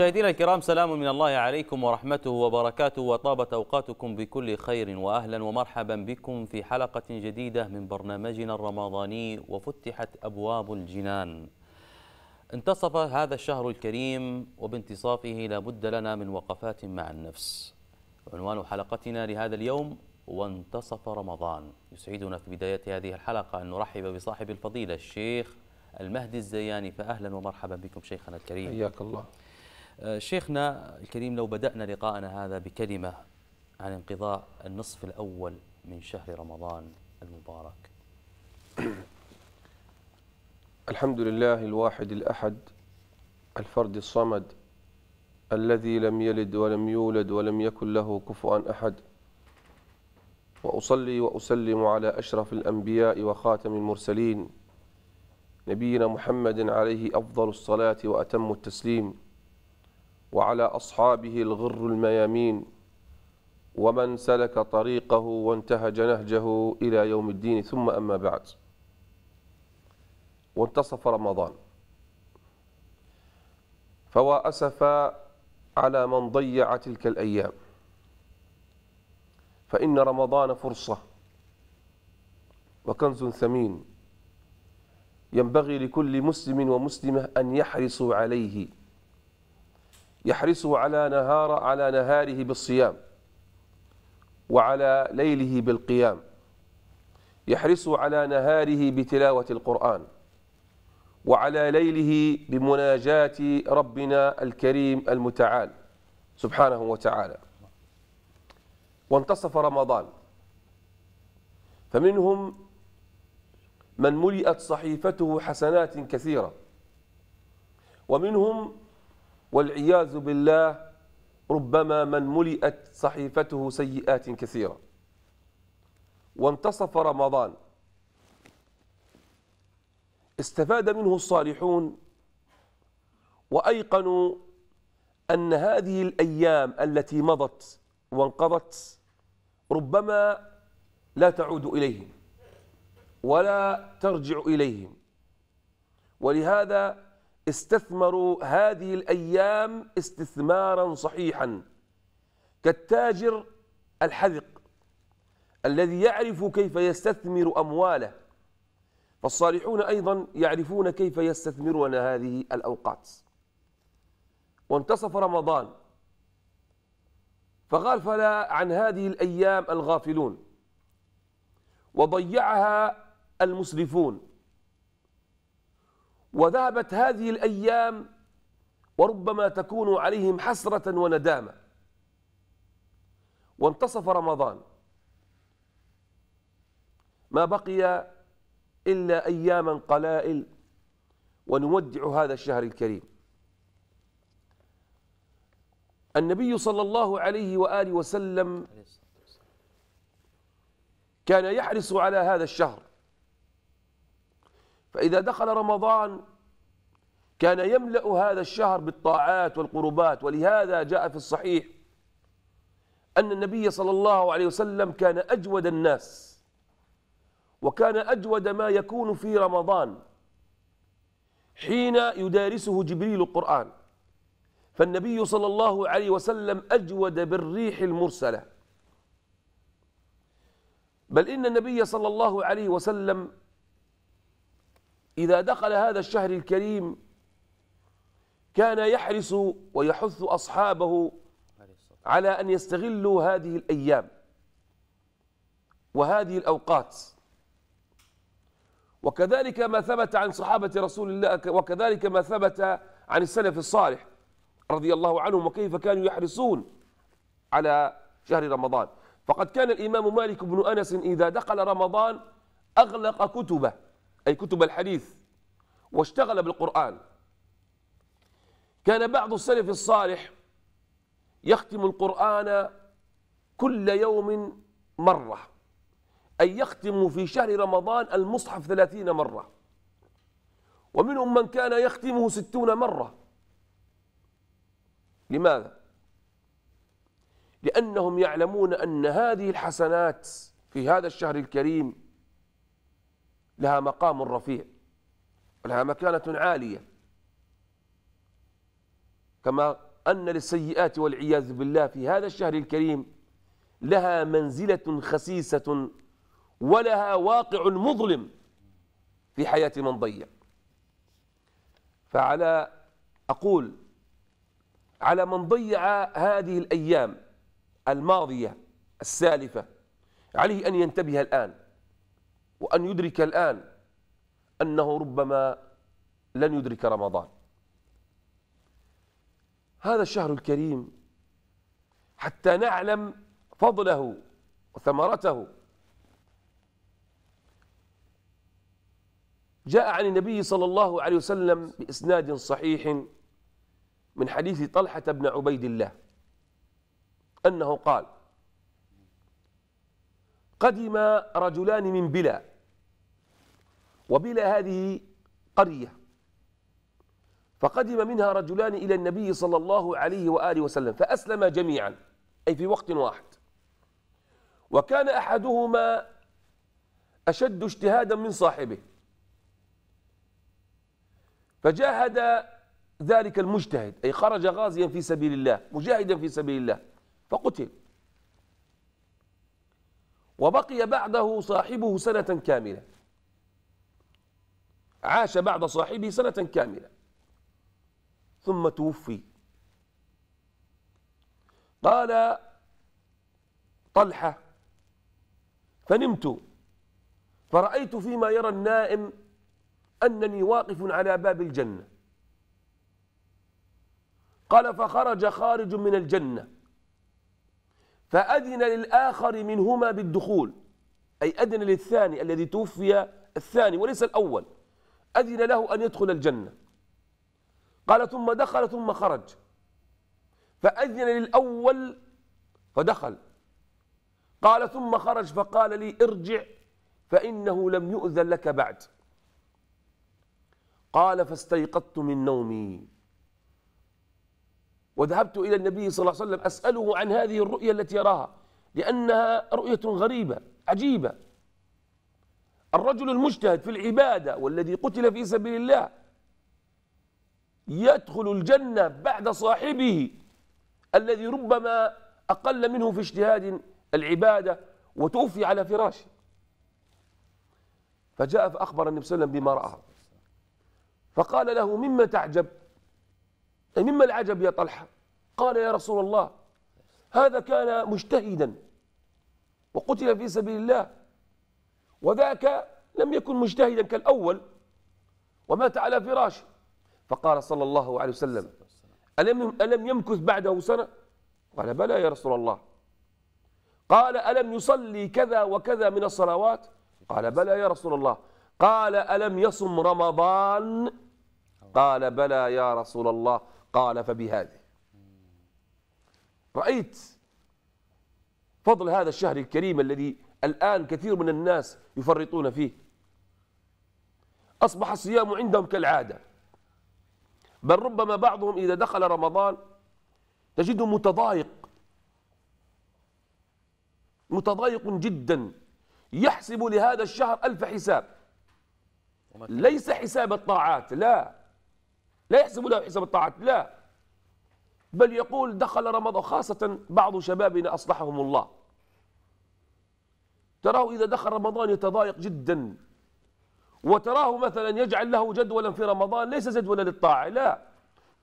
مشاهدينا الكرام سلام من الله عليكم ورحمته وبركاته وطابت أوقاتكم بكل خير وأهلا ومرحبا بكم في حلقة جديدة من برنامجنا الرمضاني وفتحت أبواب الجنان انتصف هذا الشهر الكريم وبانتصافه لابد لنا من وقفات مع النفس عنوان حلقتنا لهذا اليوم وانتصف رمضان يسعدنا في بداية هذه الحلقة أن نرحب بصاحب الفضيلة الشيخ المهدي الزياني فأهلا ومرحبا بكم شيخنا الكريم حياك الله آه، شيخنا الكريم لو بدأنا لقاءنا هذا بكلمة عن انقضاء النصف الأول من شهر رمضان المبارك الحمد لله الواحد الأحد الفرد الصمد الذي لم يلد ولم يولد ولم يكن له كفوا أحد وأصلي وأسلم على أشرف الأنبياء وخاتم المرسلين نبينا محمد عليه أفضل الصلاة وأتم التسليم وعلى أصحابه الغر الميامين ومن سلك طريقه وانتهج نهجه إلى يوم الدين ثم أما بعد وانتصف رمضان فوا أسف على من ضيع تلك الأيام فإن رمضان فرصة وكنز ثمين ينبغي لكل مسلم ومسلمة أن يحرصوا عليه يحرصه على نهار على نهاره بالصيام وعلى ليله بالقيام يحرصه على نهاره بتلاوة القرآن وعلى ليله بمناجاة ربنا الكريم المتعال سبحانه وتعالى وانتصف رمضان فمنهم من ملئت صحيفته حسنات كثيرة ومنهم والعياذ بالله ربما من ملئت صحيفته سيئات كثيرة وانتصف رمضان استفاد منه الصالحون وأيقنوا أن هذه الأيام التي مضت وانقضت ربما لا تعود إليهم ولا ترجع إليهم ولهذا استثمروا هذه الأيام استثمارا صحيحا كالتاجر الحذق الذي يعرف كيف يستثمر أمواله فالصالحون أيضا يعرفون كيف يستثمرون هذه الأوقات وانتصف رمضان فغافل عن هذه الأيام الغافلون وضيعها المسرفون وذهبت هذه الأيام وربما تكون عليهم حسرة وندامة وانتصف رمضان ما بقي إلا أياما قلائل ونودع هذا الشهر الكريم النبي صلى الله عليه وآله وسلم كان يحرص على هذا الشهر فإذا دخل رمضان كان يملأ هذا الشهر بالطاعات والقربات ولهذا جاء في الصحيح أن النبي صلى الله عليه وسلم كان أجود الناس وكان أجود ما يكون في رمضان حين يدارسه جبريل القرآن فالنبي صلى الله عليه وسلم أجود بالريح المرسلة بل إن النبي صلى الله عليه وسلم إذا دخل هذا الشهر الكريم كان يحرص ويحث أصحابه على أن يستغلوا هذه الأيام وهذه الأوقات وكذلك ما ثبت عن صحابة رسول الله وكذلك ما ثبت عن السلف الصالح رضي الله عنهم وكيف كانوا يحرصون على شهر رمضان فقد كان الإمام مالك بن أنس إذا دخل رمضان أغلق كتبه أي كتب الحديث واشتغل بالقرآن كان بعض السلف الصالح يختم القرآن كل يوم مرة أي يختم في شهر رمضان المصحف ثلاثين مرة ومنهم من كان يختمه ستون مرة لماذا؟ لأنهم يعلمون أن هذه الحسنات في هذا الشهر الكريم لها مقام رفيع ولها مكانة عالية كما أن للسيئات والعياذ بالله في هذا الشهر الكريم لها منزلة خسيسة ولها واقع مظلم في حياة من ضيع فعلى أقول على من ضيع هذه الأيام الماضية السالفة عليه أن ينتبه الآن وأن يدرك الآن أنه ربما لن يدرك رمضان هذا الشهر الكريم حتى نعلم فضله وثمرته جاء عن النبي صلى الله عليه وسلم بإسناد صحيح من حديث طلحة بن عبيد الله أنه قال قدم رجلان من بلا وبلا هذه قرية فقدم منها رجلان إلى النبي صلى الله عليه وآله وسلم فأسلم جميعا أي في وقت واحد وكان أحدهما أشد اجتهادا من صاحبه فجاهد ذلك المجتهد أي خرج غازيا في سبيل الله مجاهدا في سبيل الله فقتل وبقي بعده صاحبه سنة كاملة عاش بعد صاحبه سنة كاملة ثم توفي قال طلحة فنمت فرأيت فيما يرى النائم أنني واقف على باب الجنة قال فخرج خارج من الجنة فأذن للآخر منهما بالدخول أي أذن للثاني الذي توفي الثاني وليس الأول أذن له أن يدخل الجنة قال ثم دخل ثم خرج فأذن للأول فدخل قال ثم خرج فقال لي ارجع فإنه لم يؤذن لك بعد قال فاستيقظت من نومي وذهبت إلى النبي صلى الله عليه وسلم أسأله عن هذه الرؤية التي يراها لأنها رؤية غريبة عجيبة الرجل المجتهد في العبادة والذي قتل في سبيل الله يدخل الجنة بعد صاحبه الذي ربما أقل منه في اجتهاد العبادة وتوفي على فراشه فجاء فأخبر النبي صلى الله عليه وسلم بما رأى فقال له مما تعجب أي مما العجب يا طلحة قال يا رسول الله هذا كان مجتهدا وقتل في سبيل الله وذاك لم يكن مجتهدا كالأول ومات على فراشه فقال صلى الله عليه وسلم ألم, ألم يمكث بعده سنة قال بلى يا رسول الله قال ألم يصلي كذا وكذا من الصلوات قال بلى يا رسول الله قال ألم يصم رمضان قال بلى يا رسول الله قال فبهذه رأيت فضل هذا الشهر الكريم الذي الآن كثير من الناس يفرطون فيه أصبح الصيام عندهم كالعادة بل ربما بعضهم إذا دخل رمضان تجده متضايق متضايق جدا يحسب لهذا الشهر ألف حساب ليس حساب الطاعات لا لا يحسب له حساب الطاعات لا بل يقول دخل رمضان خاصة بعض شبابنا أصلحهم الله تراه إذا دخل رمضان يتضايق جدا وتراه مثلا يجعل له جدولا في رمضان ليس جدولا للطاعة لا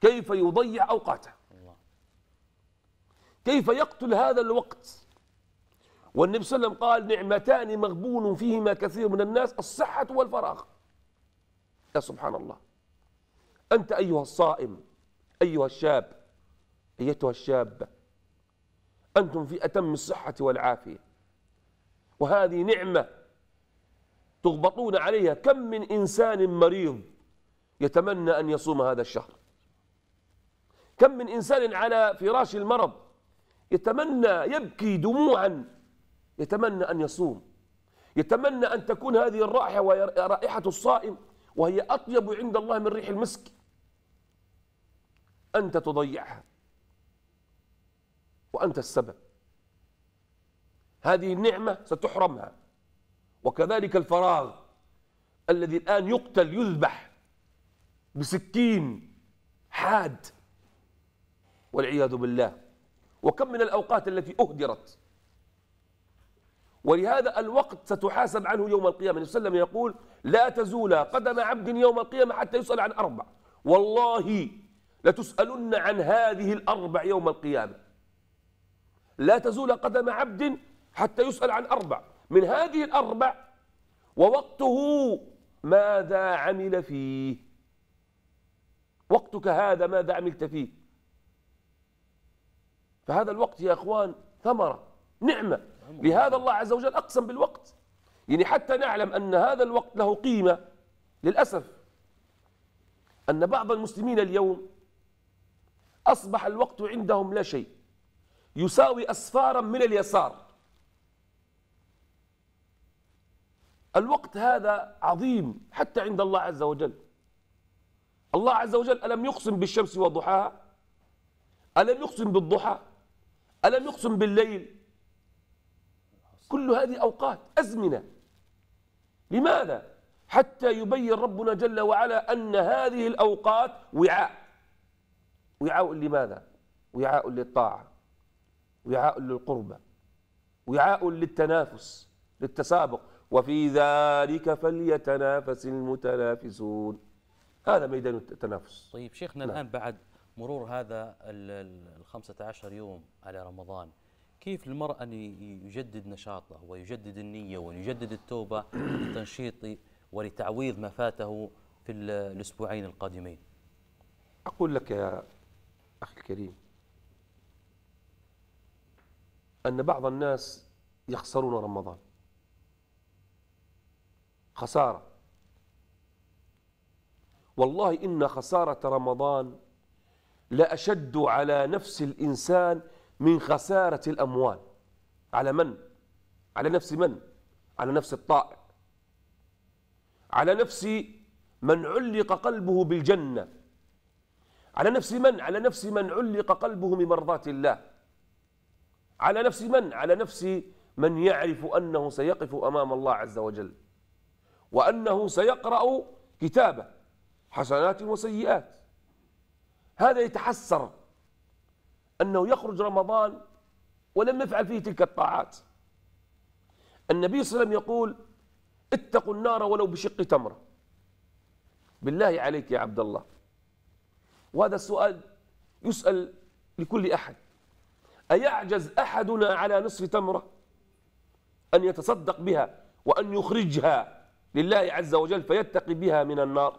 كيف يضيع أوقاته كيف يقتل هذا الوقت والنبي صلى الله عليه وسلم قال نعمتان مغبون فيهما كثير من الناس الصحة والفراغ يا سبحان الله أنت أيها الصائم أيها الشاب أيتها الشابة أنتم في أتم الصحة والعافية وهذه نعمة تغبطون عليها كم من إنسان مريض يتمنى أن يصوم هذا الشهر كم من إنسان على فراش المرض يتمنى يبكي دموعا يتمنى أن يصوم يتمنى أن تكون هذه الرائحة رائحة الصائم وهي أطيب عند الله من ريح المسك أنت تضيعها وأنت السبب هذه النعمة ستحرمها وكذلك الفراغ الذي الآن يقتل يذبح بسكين حاد والعياذ بالله وكم من الأوقات التي أهدرت ولهذا الوقت ستحاسب عنه يوم القيامة النبي صلى الله عليه وسلم يقول لا تزول قدم عبد يوم القيامة حتى يسأل عن أربع والله لتسألن عن هذه الأربع يوم القيامة لا تزول قدم عبد حتى يسأل عن أربع من هذه الأربع ووقته ماذا عمل فيه وقتك هذا ماذا عملت فيه فهذا الوقت يا أخوان ثمرة نعمة لهذا الله عز وجل أقسم بالوقت يعني حتى نعلم أن هذا الوقت له قيمة للأسف أن بعض المسلمين اليوم أصبح الوقت عندهم لا شيء يساوي أسفارا من اليسار الوقت هذا عظيم حتى عند الله عز وجل الله عز وجل ألم يقسم بالشمس وضحاها ألم يقسم بالضحى ألم يقسم بالليل كل هذه أوقات أزمنة لماذا حتى يبين ربنا جل وعلا أن هذه الأوقات وعاء وعاء لماذا وعاء للطاعة وعاء للقربة وعاء للتنافس للتسابق وفي ذلك فليتنافس المتنافسون هذا ميدان التنافس طيب شيخنا نعم. الآن بعد مرور هذا ال 15 يوم على رمضان كيف المرء أن يجدد نشاطه ويجدد النية ويجدد التوبة لتنشيط ولتعويض ما فاته في الأسبوعين القادمين أقول لك يا أخي الكريم أن بعض الناس يخسرون رمضان خسارة والله إن خسارة رمضان لأشد على نفس الإنسان من خسارة الأموال على من؟ على نفس من؟ على نفس الطائع على نفس من علق قلبه بالجنة على نفس من؟ على نفس من علق قلبه بمرضاة الله على نفس من؟ على نفس من يعرف أنه سيقف أمام الله عز وجل وأنه سيقرأ كتابه حسنات وسيئات هذا يتحسر أنه يخرج رمضان ولم يفعل فيه تلك الطاعات النبي صلى الله عليه وسلم يقول اتقوا النار ولو بشق تمرة بالله عليك يا عبد الله وهذا السؤال يسأل لكل أحد أيعجز أحدنا على نصف تمرة أن يتصدق بها وأن يخرجها لله عز وجل فيتقي بها من النار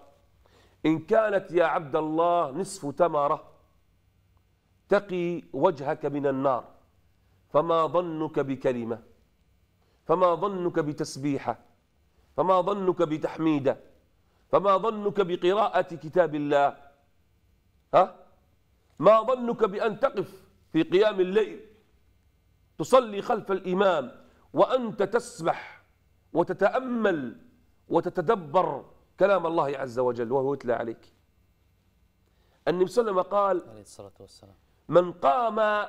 إن كانت يا عبد الله نصف تمرة تقي وجهك من النار فما ظنك بكلمة فما ظنك بتسبيحة فما ظنك بتحميدة فما ظنك بقراءة كتاب الله ها ما ظنك بأن تقف في قيام الليل تصلي خلف الإمام وأنت تسبح وتتأمل وتتدبر كلام الله عز وجل وهو يتلى عليك النبي صلى الله عليه وسلم قال عليه الصلاة والسلام من قام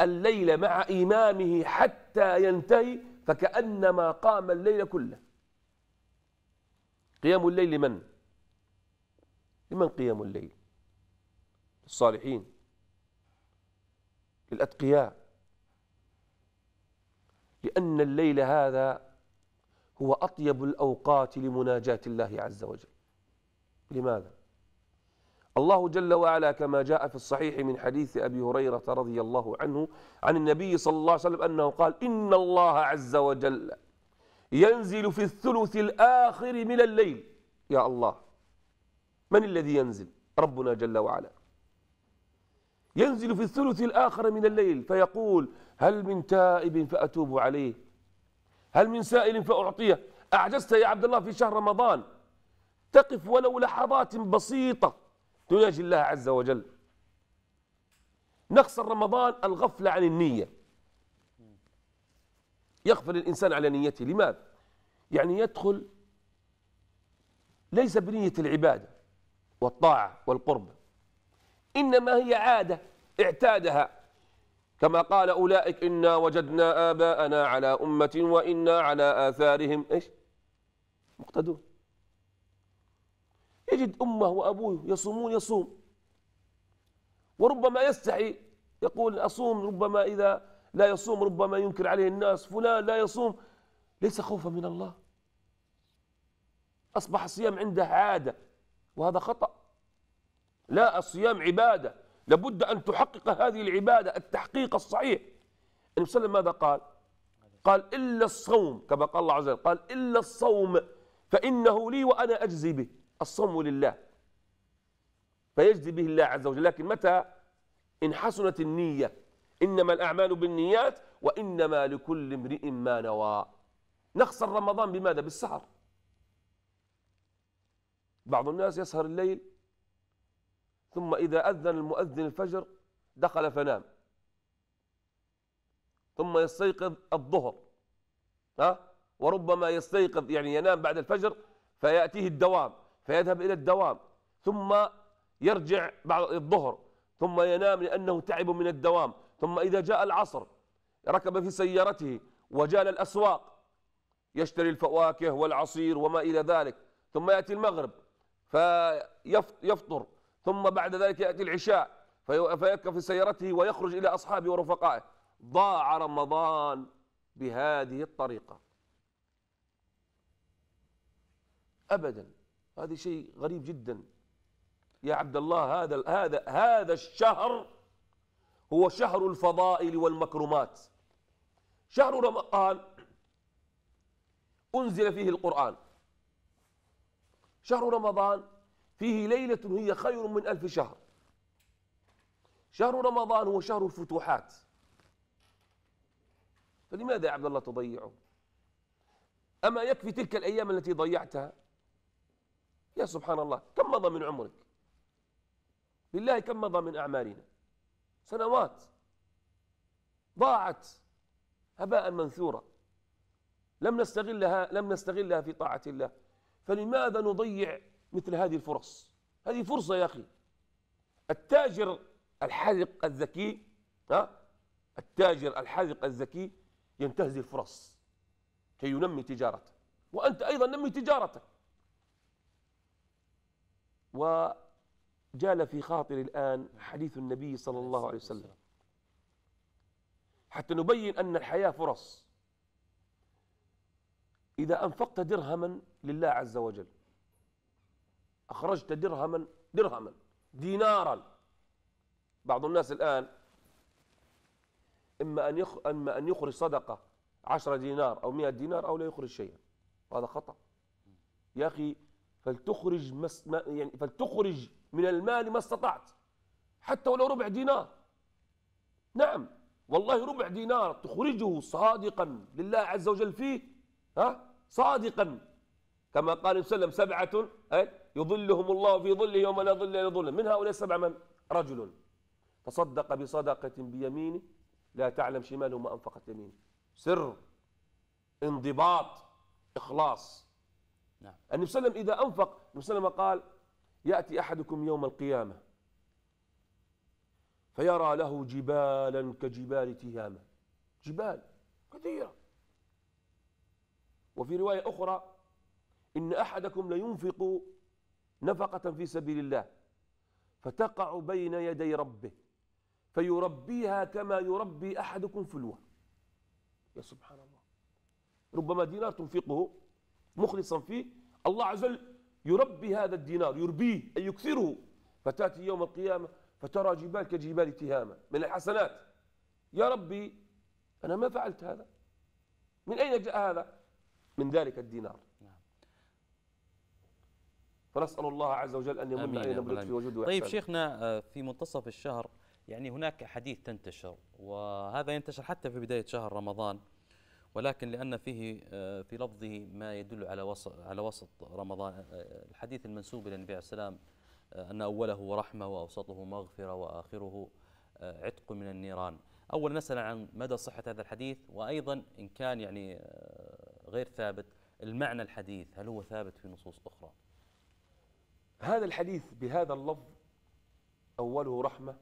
الليل مع إمامه حتى ينتهي فكأنما قام الليل كله قيام الليل لمن؟ لمن قيام الليل؟ للصالحين للأتقياء لأن الليل هذا هو أطيب الأوقات لمناجاة الله عز وجل لماذا؟ الله جل وعلا كما جاء في الصحيح من حديث أبي هريرة رضي الله عنه عن النبي صلى الله عليه وسلم أنه قال إن الله عز وجل ينزل في الثلث الآخر من الليل يا الله من الذي ينزل؟ ربنا جل وعلا ينزل في الثلث الآخر من الليل فيقول هل من تائب فأتوب عليه هل من سائل فأعطيه أعجزت يا عبد الله في شهر رمضان تقف ولو لحظات بسيطة تناجي الله عز وجل نخسر رمضان الغفلة عن النية يغفل الإنسان على نيته لماذا؟ يعني يدخل ليس بنية العبادة والطاعة والقرب إنما هي عادة اعتادها كما قال أولئك إنا وجدنا آباءنا على أمة وإنا على آثارهم إيش مقتدون يجد أمه وأبوه يصومون يصوم وربما يستحي يقول أصوم ربما إذا لا يصوم ربما ينكر عليه الناس فلان لا يصوم ليس خوفا من الله أصبح الصيام عنده عادة وهذا خطأ لا الصيام عبادة لابد أن تحقق هذه العبادة التحقيق الصحيح النبي صلى الله عليه وسلم ماذا قال قال إلا الصوم كما قال الله عز وجل قال إلا الصوم فإنه لي وأنا أجزي به الصوم لله فيجزي به الله عز وجل لكن متى إن حسنت النية إنما الأعمال بالنيات وإنما لكل امرئ ما نوى نخسر رمضان بماذا بالسهر بعض الناس يسهر الليل ثم إذا أذن المؤذن الفجر دخل فنام ثم يستيقظ الظهر ها وربما يستيقظ يعني ينام بعد الفجر فيأتيه الدوام فيذهب إلى الدوام ثم يرجع بعد الظهر ثم ينام لأنه تعب من الدوام ثم إذا جاء العصر ركب في سيارته وجال الأسواق يشتري الفواكه والعصير وما إلى ذلك ثم يأتي المغرب فيفطر ثم بعد ذلك يأتي العشاء فيك في سيارته ويخرج إلى أصحابه ورفقائه ضاع رمضان بهذه الطريقة أبدا هذا شيء غريب جدا يا عبد الله هذا هذا هذا الشهر هو شهر الفضائل والمكرمات شهر رمضان أنزل فيه القرآن شهر رمضان فيه ليلة هي خير من ألف شهر شهر رمضان هو شهر الفتوحات فلماذا يا عبد الله تضيعه أما يكفي تلك الأيام التي ضيعتها يا سبحان الله كم مضى من عمرك بالله كم مضى من أعمالنا سنوات ضاعت هباء منثورا لم نستغلها لم نستغلها في طاعة الله فلماذا نضيع مثل هذه الفرص هذه فرصة يا أخي التاجر الحذق الذكي ها التاجر الحذق الذكي ينتهز الفرص كي ينمي تجارته وأنت أيضا نمي تجارتك وجال في خاطري الآن حديث النبي صلى الله عليه وسلم حتى نبين أن الحياة فرص إذا أنفقت درهما لله عز وجل أخرجت درهما درهما دينارا بعض الناس الآن إما أن يخ... إما أن يخرج صدقة 10 دينار أو 100 دينار أو لا يخرج شيئا وهذا خطأ يا أخي فلتخرج مس... ما... يعني فلتخرج من المال ما استطعت حتى ولو ربع دينار نعم والله ربع دينار تخرجه صادقا لله عز وجل فيه ها صادقا كما قال صلى الله عليه وسلم سبعة يظلهم الله في ظله يوم لا ظل إلا ظله من هؤلاء السبع من رجل تصدق بصدقة بيمينه لا تعلم شماله ما أنفقت يمينه سر انضباط إخلاص نعم. النبي صلى الله عليه وسلم إذا أنفق النبي صلى الله عليه وسلم قال يأتي أحدكم يوم القيامة فيرى له جبالا كجبال تهامة جبال كثيرة وفي رواية أخرى إن أحدكم لينفق نفقة في سبيل الله فتقع بين يدي ربه فيربيها كما يربي أحدكم فلوة يا سبحان الله ربما دينار تنفقه مخلصا فيه الله عز وجل يربي هذا الدينار يربيه أي يكثره فتأتي يوم القيامة فترى جبال كجبال تهامة من الحسنات يا ربي أنا ما فعلت هذا من أين جاء هذا من ذلك الدينار فنسال الله عز وجل ان يمن علينا في وجوده وإحسانه طيب شيخنا آه، في منتصف الشهر يعني هناك احاديث تنتشر وهذا ينتشر حتى في بدايه شهر رمضان ولكن لان فيه آه، في لفظه ما يدل على وسط على وسط رمضان آه، الحديث المنسوب الى النبي عليه السلام ان اوله رحمه واوسطه مغفره واخره عتق من النيران. اولا نسال عن مدى صحه هذا الحديث وايضا ان كان يعني غير ثابت المعنى الحديث هل هو ثابت في نصوص اخرى؟ هذا الحديث بهذا اللفظ أوله رحمة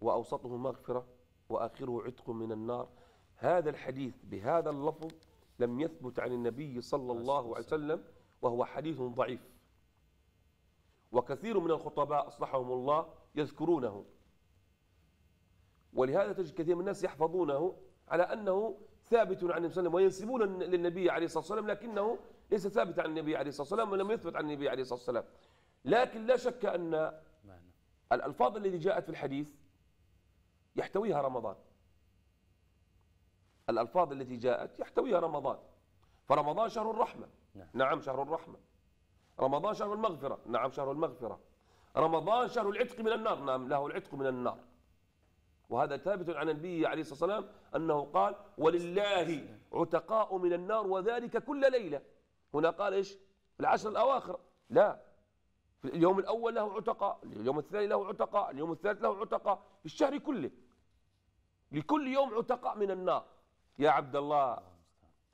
وأوسطه مغفرة وآخره عتق من النار هذا الحديث بهذا اللفظ لم يثبت عن النبي صلى الله عليه وسلم وهو حديث ضعيف وكثير من الخطباء أصلحهم الله يذكرونه ولهذا تجد كثير من الناس يحفظونه على أنه ثابت عن النبي صلى الله عليه وسلم وينسبون للنبي عليه الصلاة والسلام لكنه ليس ثابت عن النبي عليه الصلاة والسلام ولم يثبت عن النبي عليه الصلاة والسلام لكن لا شك أن الألفاظ التي جاءت في الحديث يحتويها رمضان الألفاظ التي جاءت يحتويها رمضان فرمضان شهر الرحمة نعم, نعم شهر الرحمة رمضان شهر المغفرة نعم شهر المغفرة رمضان شهر العتق من النار نعم له العتق من النار وهذا ثابت عن النبي عليه الصلاة والسلام أنه قال ولله عتقاء من النار وذلك كل ليلة هنا قال إيش العشر الأواخر لا في اليوم الأول له عتقاء اليوم الثاني له عتقاء اليوم الثالث له عتقاء في الشهر كله لكل يوم عتقاء من النار يا عبد الله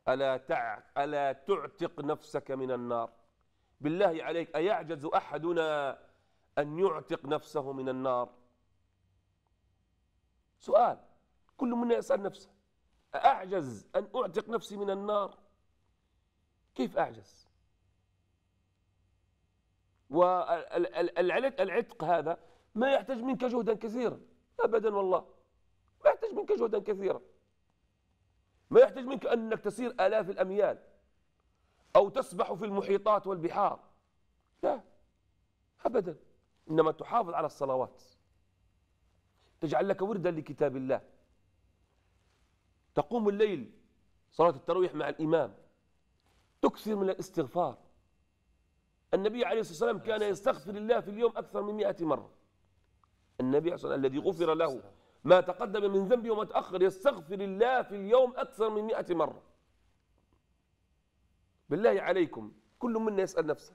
ألا, تع... ألا تعتق نفسك من النار بالله عليك أيعجز أحدنا أن يعتق نفسه من النار سؤال كل منا يسأل نفسه أعجز أن أعتق نفسي من النار كيف أعجز والعتق العتق هذا ما يحتاج منك جهدا كثيرا أبدا والله ما يحتاج منك جهدا كثيرا ما يحتاج منك أنك تسير آلاف الأميال أو تسبح في المحيطات والبحار لا أبدا إنما تحافظ على الصلوات تجعل لك وردا لكتاب الله تقوم الليل صلاة التراويح مع الإمام تكثر من الاستغفار النبي عليه الصلاة والسلام كان يستغفر الله في اليوم أكثر من مئة مرة النبي عليه الصلاة والسلام الذي غفر له ما تقدم من ذنبه وما تأخر يستغفر الله في اليوم أكثر من مئة مرة بالله عليكم كل منا يسأل نفسه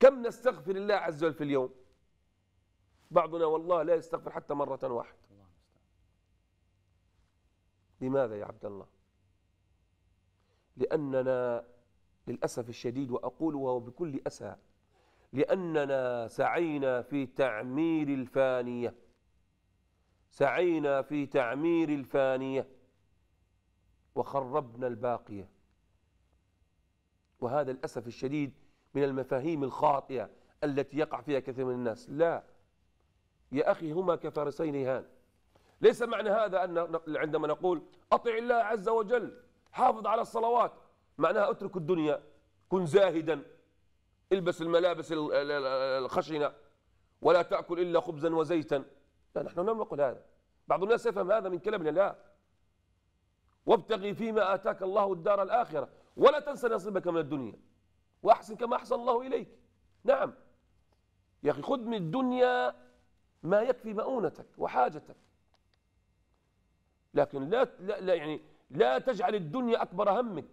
كم نستغفر الله عز وجل في اليوم بعضنا والله لا يستغفر حتى مرة واحدة لماذا يا عبد الله لأننا للأسف الشديد وأقولها بكل أسى لأننا سعينا في تعمير الفانية سعينا في تعمير الفانية وخربنا الباقية وهذا الأسف الشديد من المفاهيم الخاطئة التي يقع فيها كثير من الناس لا يا أخي هما كفارسين هان ليس معنى هذا أن عندما نقول أطع الله عز وجل حافظ على الصلوات معناها اترك الدنيا كن زاهدا البس الملابس الخشنة ولا تأكل إلا خبزا وزيتا لا نحن لم نقل هذا بعض الناس يفهم هذا من كلامنا لا وابتغي فيما آتاك الله الدار الآخرة ولا تنسى نصيبك من الدنيا وأحسن كما أحسن الله إليك نعم يا أخي خذ من الدنيا ما يكفي مؤونتك وحاجتك لكن لا, لا, لا يعني لا تجعل الدنيا أكبر همك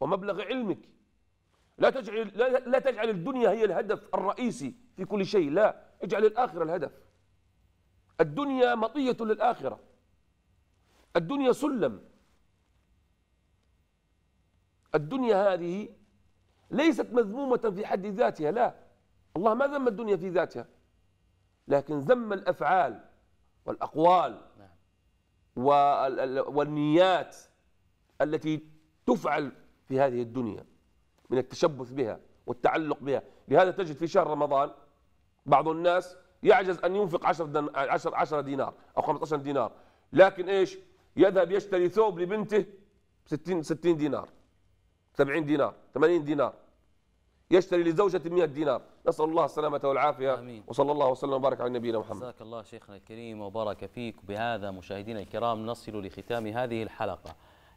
ومبلغ علمك لا تجعل لا, لا تجعل الدنيا هي الهدف الرئيسي في كل شيء لا اجعل الآخرة الهدف الدنيا مطية للآخرة الدنيا سلم الدنيا هذه ليست مذمومة في حد ذاتها لا الله ما ذم الدنيا في ذاتها لكن ذم الأفعال والأقوال نعم. والنيات التي تفعل في هذه الدنيا من التشبث بها والتعلق بها لهذا تجد في شهر رمضان بعض الناس يعجز أن ينفق 10 10 عشر دينار أو 15 دينار لكن إيش يذهب يشتري ثوب لبنته 60 60 دينار 70 دينار 80 دينار يشتري لزوجة 100 دينار نسأل الله السلامة والعافية آمين. وصلى الله وسلم وبارك على نبينا محمد جزاك الله شيخنا الكريم وبارك فيك بهذا مشاهدينا الكرام نصل لختام هذه الحلقة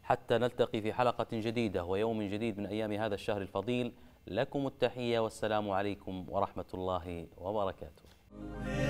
حتى نلتقي في حلقة جديدة ويوم جديد من أيام هذا الشهر الفضيل لكم التحية والسلام عليكم ورحمة الله وبركاته